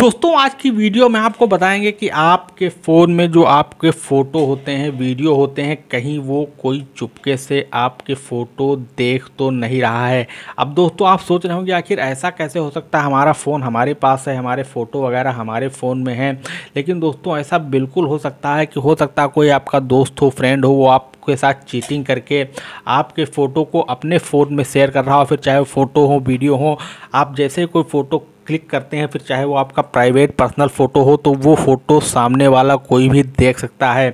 दोस्तों आज की वीडियो में आपको बताएंगे कि आपके फ़ोन में जो आपके फ़ोटो होते हैं वीडियो होते हैं कहीं वो कोई चुपके से आपके फ़ोटो देख तो नहीं रहा है अब दोस्तों आप सोच रहे होंगे आखिर ऐसा कैसे हो सकता है हमारा फ़ोन हमारे पास है हमारे फ़ोटो वगैरह हमारे फ़ोन में है लेकिन दोस्तों ऐसा बिल्कुल हो सकता है कि हो सकता है कोई आपका दोस्त हो फ्रेंड हो वो आप के साथ चीटिंग करके आपके फ़ोटो को अपने फ़ोन में शेयर कर रहा हो फिर चाहे वो फ़ोटो हो वीडियो हो आप जैसे कोई फ़ोटो क्लिक करते हैं फिर चाहे वो आपका प्राइवेट पर्सनल फ़ोटो हो तो वो फ़ोटो सामने वाला कोई भी देख सकता है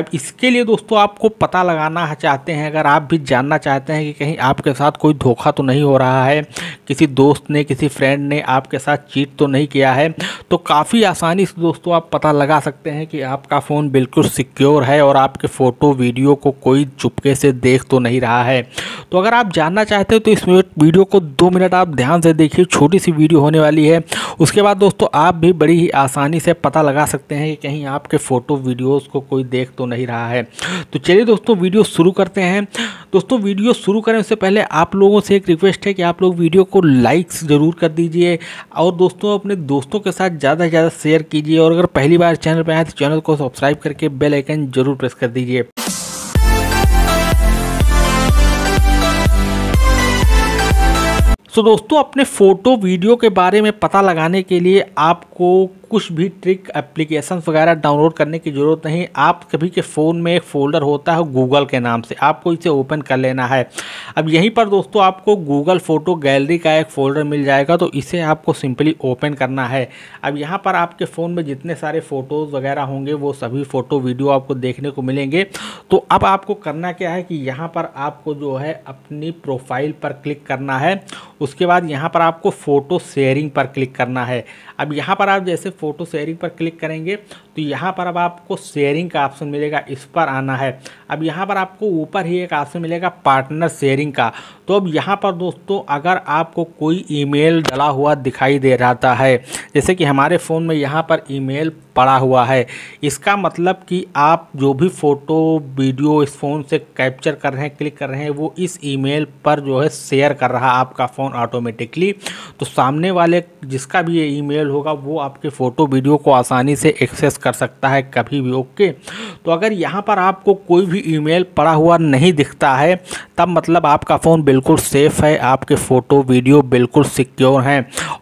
अब इसके लिए दोस्तों आपको पता लगाना चाहते हैं अगर आप भी जानना चाहते हैं कि कहीं आपके साथ कोई धोखा तो नहीं हो रहा है किसी दोस्त ने किसी फ्रेंड ने आपके साथ चीट तो नहीं किया है तो काफ़ी आसानी से दोस्तों आप पता लगा सकते हैं कि आपका फ़ोन बिल्कुल सिक्योर है और आपके फ़ोटो वीडियो को कोई चुपके से देख तो नहीं रहा है तो अगर आप जानना चाहते हो तो इस वीडियो को दो मिनट आप ध्यान से देखिए छोटी सी वीडियो होने वाली वाली है उसके बाद दोस्तों आप भी बड़ी ही आसानी से पता लगा सकते हैं कि कहीं आपके फ़ोटो वीडियोस को कोई देख तो नहीं रहा है तो चलिए दोस्तों वीडियो शुरू करते हैं दोस्तों वीडियो शुरू करें उससे पहले आप लोगों से एक रिक्वेस्ट है कि आप लोग वीडियो को लाइक्स ज़रूर कर दीजिए और दोस्तों अपने दोस्तों के साथ ज़्यादा से ज़्यादा शेयर कीजिए और अगर पहली बार चैनल पर आए तो चैनल को सब्सक्राइब करके बेलाइकन जरूर प्रेस कर दीजिए सो दोस्तों अपने फ़ोटो वीडियो के बारे में पता लगाने के लिए आपको कुछ भी ट्रिक एप्लीकेशन वगैरह डाउनलोड करने की ज़रूरत नहीं आप कभी के फ़ोन में एक फ़ोल्डर होता है गूगल के नाम से आपको इसे ओपन कर लेना है अब यहीं पर दोस्तों आपको गूगल फ़ोटो गैलरी का एक फ़ोल्डर मिल जाएगा तो इसे आपको सिंपली ओपन करना है अब यहाँ पर आपके फ़ोन में जितने सारे फ़ोटोज़ वगैरह होंगे वो सभी फ़ोटो वीडियो आपको देखने को मिलेंगे तो अब आपको करना क्या है कि यहाँ पर आपको जो है अपनी प्रोफाइल पर क्लिक करना है उसके बाद यहाँ पर आपको फ़ोटो शेयरिंग पर क्लिक करना है अब यहाँ पर आप जैसे फ़ोटो शेयरिंग पर क्लिक करेंगे तो यहाँ पर अब आपको शेयरिंग का ऑप्शन मिलेगा इस पर आना है अब यहाँ पर आपको ऊपर ही एक ऑप्शन मिलेगा पार्टनर शेयरिंग का तो अब यहाँ पर दोस्तों अगर आपको कोई ईमेल डला हुआ दिखाई दे रहा है जैसे कि हमारे फ़ोन में यहाँ पर ईमेल पड़ा हुआ है इसका मतलब कि आप जो भी फ़ोटो वीडियो इस फ़ोन से कैप्चर कर रहे हैं क्लिक कर रहे हैं वो इस ईमेल पर जो है शेयर कर रहा आपका फ़ोन ऑटोमेटिकली तो सामने वाले जिसका भी ये ईमेल होगा वो आपके फ़ोटो वीडियो को आसानी से एक्सेस कर सकता है कभी भी ओके तो अगर यहाँ पर आपको कोई भी ईमेल पड़ा हुआ नहीं दिखता है तब मतलब आपका फ़ोन बिल्कुल सेफ़ है आपके फ़ोटो वीडियो बिल्कुल सिक्योर हैं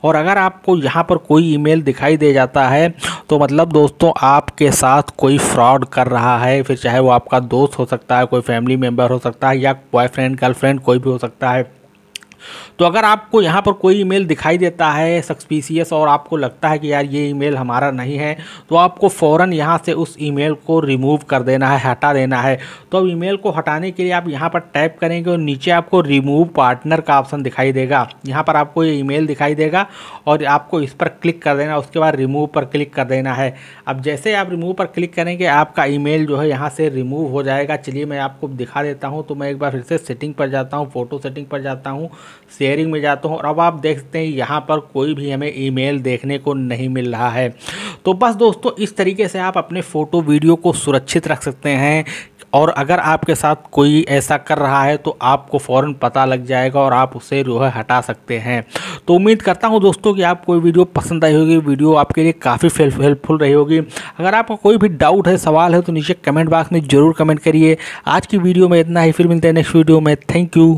और अगर आपको यहाँ पर कोई ईमेल दिखाई दे जाता है तो मतलब दोस्तों आपके साथ कोई फ्रॉड कर रहा है फिर चाहे वो आपका दोस्त हो सकता है कोई फैमिली मेम्बर हो सकता है या बॉयफ्रेंड गर्लफ्रेंड कोई भी हो सकता है तो अगर आपको यहाँ पर कोई ईमेल दिखाई देता है सक्सपीसीएस और आपको लगता है कि यार ये ईमेल हमारा नहीं है तो आपको फ़ौर यहाँ से उस ईमेल को रिमूव कर देना है हटा देना है तो अब ईमेल को हटाने के लिए आप यहाँ पर टाइप करेंगे और नीचे आपको रिमूव पार्टनर का ऑप्शन दिखाई देगा यहाँ पर आपको ये ई दिखाई देगा और आपको इस पर क्लिक कर देना उसके बाद रिमूव पर क्लिक कर देना है अब जैसे आप रिमूव पर क्लिक करेंगे आपका ईमेल जो है यहाँ से रिमूव हो जाएगा चलिए मैं आपको दिखा देता हूँ तो मैं एक बार फिर से सेटिंग पर जाता हूँ फ़ोटो सेटिंग पर जाता हूँ शेयरिंग में जाता हूँ और अब आप देखते हैं यहाँ पर कोई भी हमें ईमेल देखने को नहीं मिल रहा है तो बस दोस्तों इस तरीके से आप अपने फ़ोटो वीडियो को सुरक्षित रख सकते हैं और अगर आपके साथ कोई ऐसा कर रहा है तो आपको फ़ौर पता लग जाएगा और आप उसे जो है हटा सकते हैं तो उम्मीद करता हूँ दोस्तों कि आपको वीडियो पसंद आई होगी वीडियो आपके लिए काफ़ी हेल्पफुल रही होगी अगर आपका कोई भी डाउट है सवाल है तो नीचे कमेंट बॉक्स में ज़रूर कमेंट करिए आज की वीडियो में इतना ही फिर मिलते हैं नेक्स्ट वीडियो में थैंक यू